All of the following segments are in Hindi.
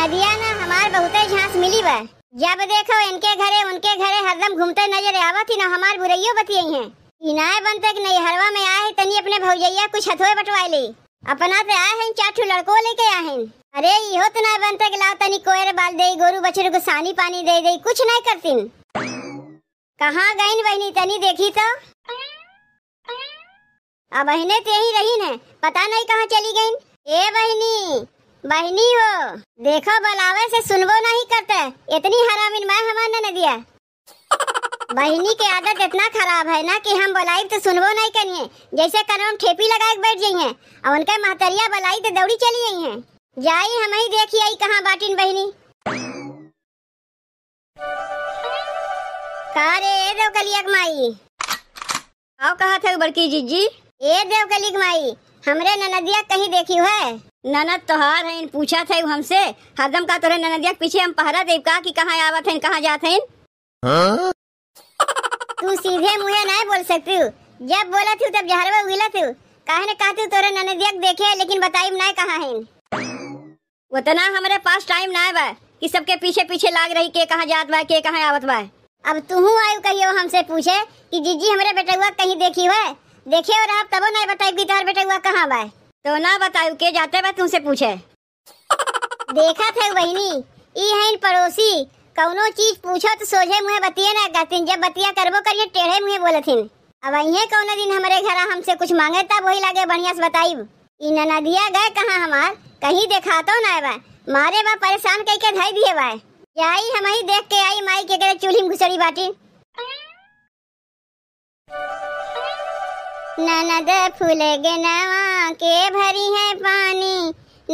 नदिया में हमारे बहुत झांस मिली बा जब देखो इनके घरे उनके घरे हरदम घूमते नजर आवत ही ना हमार बुरैयो बतियई है इनाए बनते कि नहीं हरवा में आए तनी अपने भौजैया कुछ हथोए बटवा ली अपना से आए हैं चार लड़को लेके आए हैं अरे यो तो ना बनते कि लाओ तनी कोयर बाल दे गोरु बछर को सानी पानी दे दे कुछ नहीं करती कहाँ गई बहनी तनी देखी तो अब बहने ते ही रही ने पता नहीं कहाँ चली गईन ए बहनी बहनी हो देखो बलावे से सुनबो नहीं करते इतनी हरामिन मैं हमारे न दिया बहनी की आदत इतना खराब है ना कि हम बुलाई तो सुनबो नहीं करिए जैसे करो ठेपी लगा के बैठ जाइए और उनके महतरिया बुलाई तो दौड़ी चली गयी है जाई हम ही देखिए कहाँ बाटिन बहनी कारे ए माई आओ कहा था बड़की जीजी ए देवकली माई हमरे ननदिया कहीं देखी है ननद तोहार है इन पूछा था हमसे हरदम का तोरे ननद के पीछे हम पहरा देव का की कहाँ आवत है कहाँ जाते हैं हाँ? तू सीधे मुझे नहीं बोल सकती जब बोला थी तब जहरवा उगिला थी कहे ने कहा तोरे ननदिया देखे है लेकिन बताई नहीं कहा है उतना तो हमारे पास टाइम ना बा कि सबके पीछे पीछे लाग रही के कहा जात बा के कहा आवत बा अब तू आयु कहियो हमसे पूछे कि जीजी हमारे बेटा हुआ कहीं देखी हुआ देखे और आप तबो नहीं बताई कि तोहर बेटुआ कहाँ बा तो ना बतायू के जाते बा तुमसे पूछे देखा थे बहनी ई है इन पड़ोसी कौनो चीज पूछो तो सोझे मुहे बतिए ना कहतीन जब बतिया करबो करिए टेढ़े मुहे बोलथिन अब अहे कौनो दिन हमारे घर हमसे कुछ मांगे तब वही लागे बढ़िया से बताइब ई नना दिया गए कहाँ हमार कहीं देखा तो ना बा मारे बा परेशान कई के धर दिए बा यही हम ही देख के आई माई के करे चूल्ही में घुसड़ी बाटी ननद फूल नवा के भरी है पानी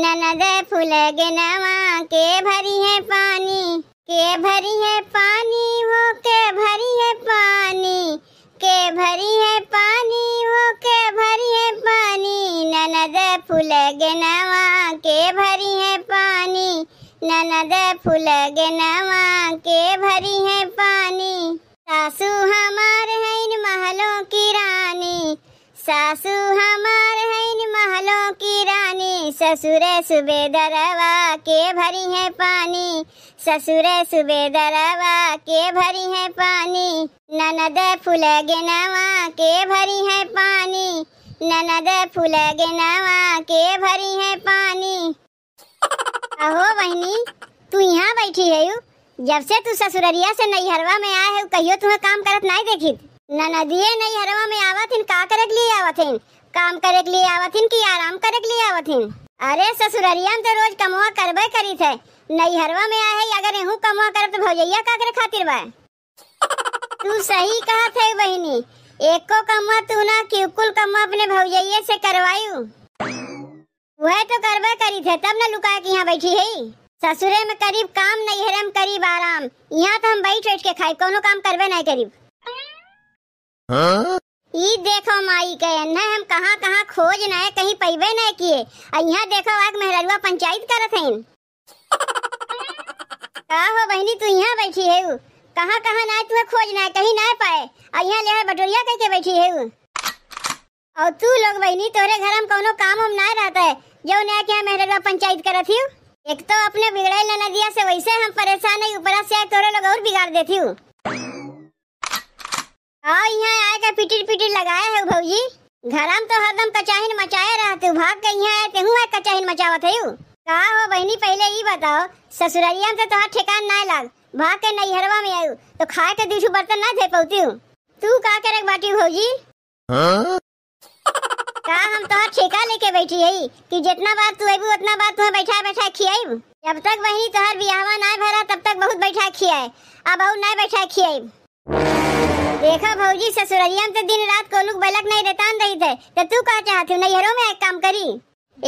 ननद फूल नवा के भरी है पानी के भरी है पानी वो के भरी है पानी के भरी है पानी वो के भरी है पानी ननद फूल गे नवा के भरी है पानी ननद फूल ससुर दरवा के भरी है पानी ससुर दरवा के भरी है पानी ननद फूल गिनवा के भरी है पानी ननद फूल गिनवा के भरी है पानी अहो बहनी तू यहाँ बैठी है यू जब से तू ससुररिया से नैहरवा में आए है कहियो तुम्हें काम करत नहीं देखी ननदिए हरवा में आवा थी का करे लिए आवा थे काम करे के लिए आवथिन की आराम करे के लिए आवथिन अरे ससुररिया तो रोज कमवा करबे करी थे नई हरवा में आए अगर एहू कमवा करब तो भौजैया का खातिर बा तू सही कहा थे बहिनी एक को कमवा तू ना कि कुल कमवा अपने भौजैया से करवायू वह तो करबे करी थे तब ना लुका के यहाँ बैठी है ससुरे में करीब काम नहीं है हम करीब आराम यहाँ तो हम बैठ बैठ के खाए कोनो काम करबे नहीं करीब हाँ? ई देखो माई के न हम कहाँ कहाँ खोज न है कहीं पैबे न किए यहाँ देखो आज मेहररुआ पंचायत करत है का हो बहनी तू यहाँ बैठी है कहाँ कहाँ ना तुम्हें खोज ना कहीं ना पाए और यहाँ ले बटोरिया कह के बैठी है और तू लोग बहनी तोरे घर में कोनो काम हम ना रहता है जो ना क्या मेहररुआ पंचायत करत हूँ एक तो अपने बिगड़े नदिया से वैसे हम परेशान है ऊपर से तोरे लोग और बिगाड़ देती हूँ पीटी पीटी लगाया है भौजी घरम तो हरदम कचाहिन मचाए रहत भाग गई है तेहू है कचाहिन मचावत है यू कहा हो बहनी पहले ये बताओ ससुरैया में तो तोहार ठिकान ना लाग भाग के नैहरवा में आयु तो खाए के दूसू बर्तन ना धे पौती तू का करे बाटी भौजी हाँ? का हम तो ठेका लेके बैठी है कि जितना बार तू आयबू उतना बार तुम्हें बैठा बैठा खिया जब तक बहनी तोहार बियाहवा ना भरा तब तक बहुत बैठा खियाए अब और ना बैठा खिया देखा भौजी ससुरलिया तो दिन रात कोलुक बलक नहीं रेतान रही थे तो तू कहा चाहत हूँ नैहरों में एक काम करी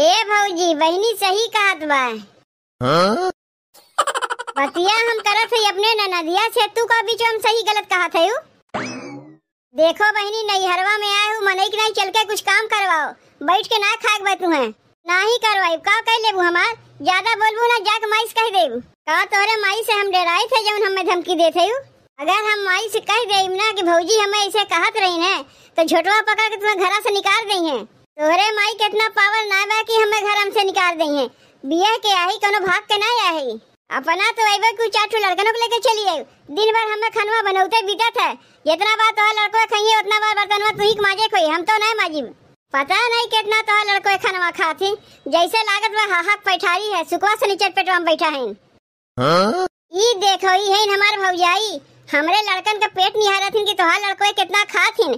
ए भौजी बहनी सही कहत बा हाँ? बतिया हम करत है अपने ननदिया से तू का बीच हम सही गलत कहत है देखो बहनी नैहरवा में आए हूँ मनई नहीं चल के कुछ काम करवाओ बैठ के ना खाक बैठू है ना ही करवाई का कह लेबू हमार ज्यादा बोलबू ना जाके माइस कह देबू का तोरे माई से हम डराए थे जब हमें धमकी दे थे यू? अगर हम माई से कह गई ना कि भौजी हमें ऐसे कहत रही है तो झोटवा पकड़ के तुम्हें घर से निकाल रही है तोहरे माई के इतना पावर ना बा कि हमें घर हमसे निकाल दी है बिया के आई कोनो भाग के ना आई अपना तो ऐबे कुछ चाटू लड़कनों को लेकर चलिए दिन भर हमें खनवा बनौते बीतत था जितना बार तो लड़को खाइए उतना बार बर्तनवा तू ही माजे कोई हम तो नहीं माजी पता नहीं कितना तो लड़को खनवा खाती जैसे लागत वह हाहाक पैठारी है सुखवा से नीचे पेटवा में बैठा है हाँ? ई देखो ये हमारे हमार भौजाई हमरे लड़कन का पेट निहारा थी कि तोहार लड़कोए कितना खा थी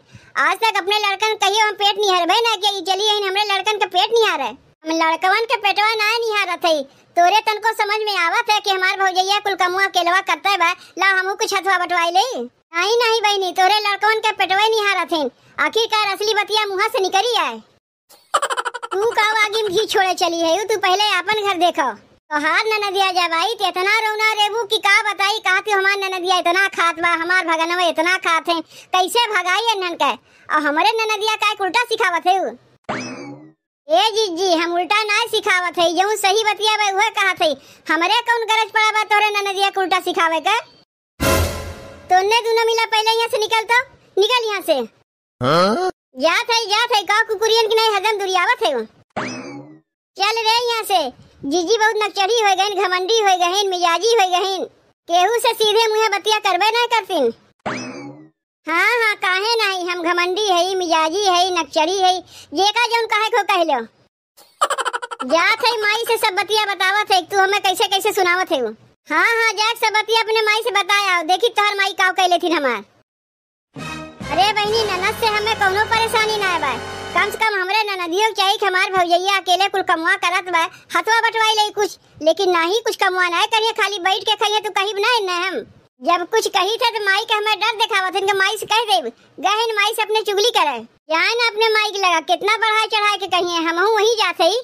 आज तक अपने लड़कन कहियो हम पेट निहार भाई ना कि है हमरे लड़कन का पेट निहार है हम लड़कवन के पेटवा ना निहारा थे तोरे तन को समझ में आवत है कि हमार भौजैया कुलकमुआ केलवा करता है ला हमहू कुछ हथवा बटवाई ले नहीं नहीं बहनी तोरे लड़कवन के पेटवा निहारा थीन आखिरकार असली बतिया मुहा से निकली आए तू का आगे घी छोड़े चली है तू पहले अपन घर देखो तोहार ननदिया जवाई तो इतना रोना रेबू की का बताई कहा कहती हमार ननदिया इतना खात बा हमार भगनवा इतना खात है कैसे भगाई है नन का और हमारे ननदिया का एक उल्टा सिखावत है ए जी जी हम उल्टा ना सिखावत है यूं सही बतिया भाई वह कहा थे हमारे कौन गरज पड़ा बा तोरे ननदिया को उल्टा सिखावे का तोने दोनों मिला पहले यहां से निकल तो निकल यहां से हां जात है जात है का कुकुरियन की नहीं हजम दुरियावत है चल रे यहां से जीजी बहुत नकचड़ी हो गईन घमंडी हो गईन मिजाजी हो गईन केहू से सीधे मुँह बतिया करबे ना करतीन हाँ हाँ काहे नहीं हम घमंडी है मिजाजी है नकचड़ी है ये का जौन काहे को कह लो जात है माई से सब बतिया बतावत है तू हमें कैसे कैसे सुनावत है हाँ हाँ जाक सब बतिया अपने माई से बताया देखी तोहर माई काव कह लेथिन हमार अरे बहनी ननद से हमें कौनो परेशानी ना आए कम से कम हमरे ना नदियों चाही कि हमार भौजैया अकेले कुल कमवा करत बा हथवा बटवाई ले कुछ लेकिन ना ही कुछ कमवा ना है करिए खाली बैठ के खाइए तो कहीं ना ना हम जब कुछ कही था तो माई के हमें डर दिखावा था माई से कह दे गहन माई से अपने चुगली करे जाए ना अपने माई की लगा कितना बढ़ाए चढ़ाए के कहिए हम वही जाते ही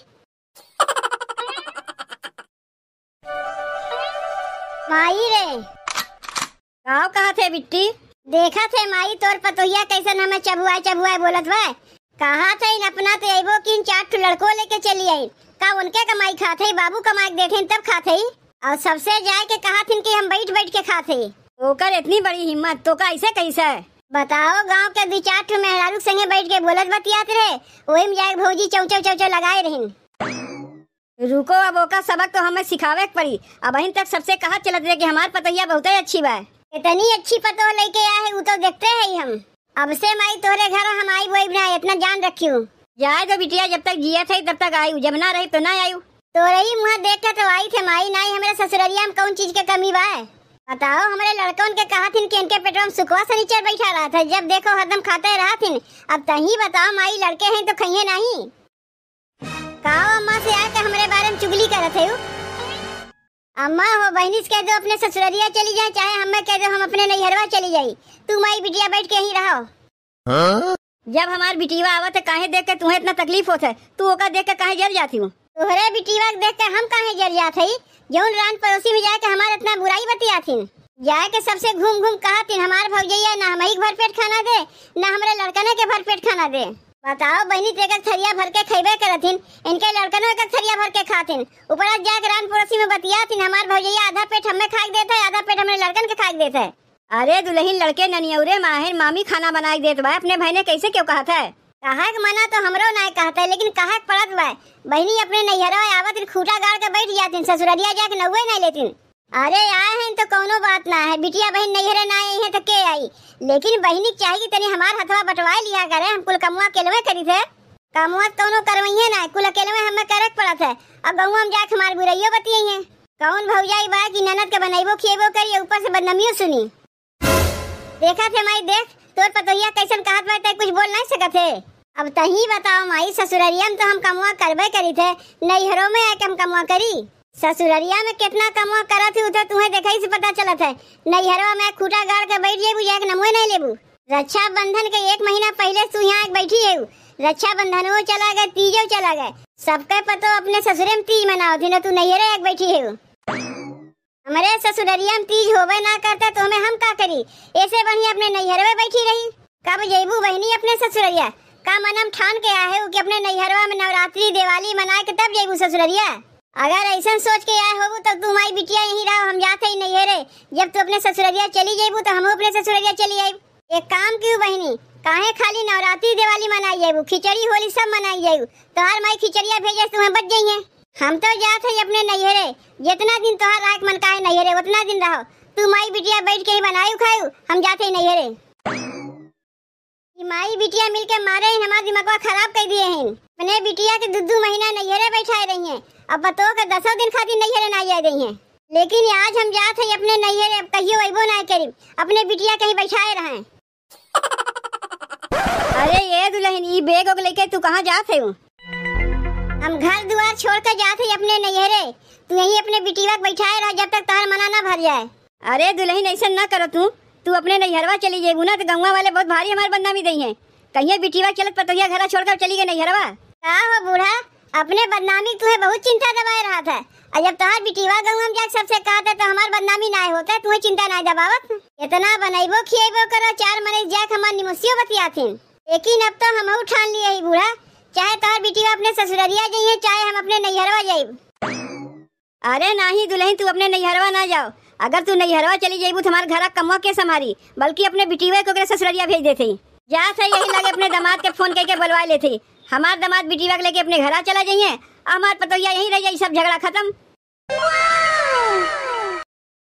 माई रे कहा थे बिट्टी देखा थे माई तोर पतोहिया कैसन हमें चबुआ चबुआ बोलत बा कहा थे इन अपना तो अबो किन चार लड़को लेके चली आई का उनके कमाई खाते बाबू कमाई देखे तब खाते और सबसे जाए के कहा थी कि हम बैठ बैठ के खाते ओकर इतनी बड़ी हिम्मत तो का ऐसे कैसे बताओ गांव के दो चार ठो मेहरारू संगे बैठ के बोलत बतियात रहे वही में जाए भौजी चौ चौ चौ चौ लगाए रही रुको अब ओका सबक तो हमें सिखावे पड़ी अब अहिं तक सबसे कहा चलत रहे कि हमार पतैया बहुत अच्छी बा इतनी अच्छी पतो लेके आए है वो तो देखते है हम अब से मई तोरे घर हम आई बोई भाई इतना जान रखी हूँ जाए तो बिटिया जब तक जिया थे तब तक आयु जब ना रही तो ना आयु तो रही मुँह देख कर तो आई थे माई ना हमारे ससुरिया में कौन चीज के कमी बा है बताओ हमारे लड़कों के कहा थी कि इनके पेट्रोल सुखवा सनीचर बैठा रहा था जब देखो हदम खाते रहा थी अब तही बताओ माई लड़के हैं तो खइए नहीं कहा अम्मा से आके हमारे बारे में चुगली करत है अम्मा हो बहनी कह दो अपने ससुररिया चली जाए चाहे हमें कह दो हम अपने नैहरवा चली जाये तू माई बिटिया बैठ के ही रहो हाँ? जब हमारे बिटिया आवा है तो कहे देख के तुम्हें इतना तकलीफ होता है तू ओका देख के काहे जल जाती हूँ तोहरे बिटिया देख के हम कहे जल जाते हई जौन रान पड़ोसी में जाके हमारे इतना बुराई बतियाथिन जाए के सबसे घूम घूम कहा हमारे हमार भौजैया ना हमारी भरपेट खाना दे न हमारे लड़कने के भरपेट खाना दे बताओ बहनी तेकर थरिया भर के खैबे करथिन इनके लड़कनों एक थरिया भर के खाथिन ऊपर जा ग्राम पड़ोसी में बतिया बतियाथिन हमार भौजैया आधा पेट हमें खाक देत है आधा पेट हमारे लड़कन के खाक देत है अरे दुल्हन लड़के ननियौरे माहिर मामी खाना बना के देत बा अपने भाई ने कैसे क्यों कहा था कहा के मना तो हमरो ना कहता है लेकिन कहा के पड़त बा बहनी अपने नैहरा आवत खूटा गाड़ के बैठ जाती ससुररिया जाके नौवे नहीं लेती अरे आए हैं तो कौनो बात ना है बिटिया बहन नहीं हरे ना आई है तो के आई लेकिन बहनी चाहिए तनी हमार हथवा बटवाए लिया करे हम कुल कमुआ केलवे करी थे कमुआ तो कौनो है ना कुल अकेले हमें करक पड़त है अब गऊ हम जाके हमार बुरैयो बतियाई है कौन भौजाई बा कि ननद के बनाइबो खिएबो करी ऊपर से बदनामियों सुनी देखा थे माई देख तोर पतोहिया कैसन कहत बा तै कुछ बोल नहीं सकत है अब तही बताओ माई ससुरारियम तो हम कमुआ करबे करी थे नैहरो में आके हम कमुआ करी ससुररिया में कितना कमा करत थी उधर तुम्हें देखा ही से पता चलत है नैहरवा में खूटा गाड़ के बैठ जेबू एक नमोय नहीं लेबू रक्षा बंधन के एक महीना पहले तू यहाँ एक बैठी है रक्षा बंधन वो चला गए तीजो चला गए सबके पतो अपने ससुरे में तीज मनाओ थी ना तू नैहरे एक बैठी है हमारे ससुररिया में तीज होवे ना करता तो हमें हम का करी ऐसे बनी अपने नैहरवे बैठी रही कब जेबू बहनी अपने ससुररिया का मनम ठान के आए कि अपने नैहरवा में नवरात्रि दिवाली मना के तब जेबू ससुररिया अगर ऐसा सोच के आए होबू तो तू माई बिटिया यही रहो हम जाते ही नहीं है रे जब तू अपने ससुरिया चली जेबू तो हम अपने ससुरिया चली आईब एक काम क्यों बहनी काहे खाली नवरात्रि दिवाली मनाई जाबू खिचड़ी होली सब मनाई जाबू तोहार माई खिचड़िया भेजे तुम्हें बच जाइए हम तो जाते ही अपने नैहरे जितना दिन तोहार राय मन का है नैहरे उतना दिन रहो तू माई बिटिया बैठ के ही बनायू खायू हम जाते ही नैहरे माई बिटिया मिलके मारे हमारा दिमागवा खराब कर दिए हैं मैंने बिटिया के दो दो महीना नैहरे बैठाए रही है अब बताओ के दसों दिन खाती खातिर नैहर नाइया गई हैं लेकिन आज हम जात हैं अपने नैहर अब कहियो अबो ना करीब अपने बिटिया कहीं बैठाए रहे अरे ये दुल्हन ई बैग ओग लेके तू कहाँ जात है हम घर द्वार छोड़ कर जाते हैं अपने नैहरे तू यहीं अपने बिटिया बैठाए रह जब तक तार मना ना भर जाए अरे दुल्हन ऐसा ना करो तू तू अपने नैहरवा चली जाए ना तो गंगा वाले बहुत भारी हमारे बंदा भी दी है कहीं बिटिया चलत पतोहिया घर छोड़कर चली गई नैहरवा का हो बूढ़ा अपने बदनामी तुम्हें बहुत चिंता दबाए रहा था और जब तोहार बिटिवा गंगम जाग सबसे कहा था तो हमारे बदनामी ना होता तुम्हें चिंता ना दबावत इतना बनैबो खिएबो करो चार मने हमारे निमोसियो बतिया थी लेकिन अब तो हम ठान लिए ही बूढ़ा चाहे तोहार बिटिवा अपने ससुररिया जाइए चाहे हम अपने नैहरवा जाये अरे नाही दुल्हन तू अपने नैहरवा ना जाओ अगर तू नैहरवा चली जाइबू तो हमारे घर कमवा के संभारी बल्कि अपने बिटिवा को ससुररिया भेज देते जा सही यही लगे अपने दामाद के फोन करके बुलवा लेती हमार दमाद बेटी लेके अपने घर चला जाइए हमार पतोया यहीं रह जाए सब झगड़ा खत्म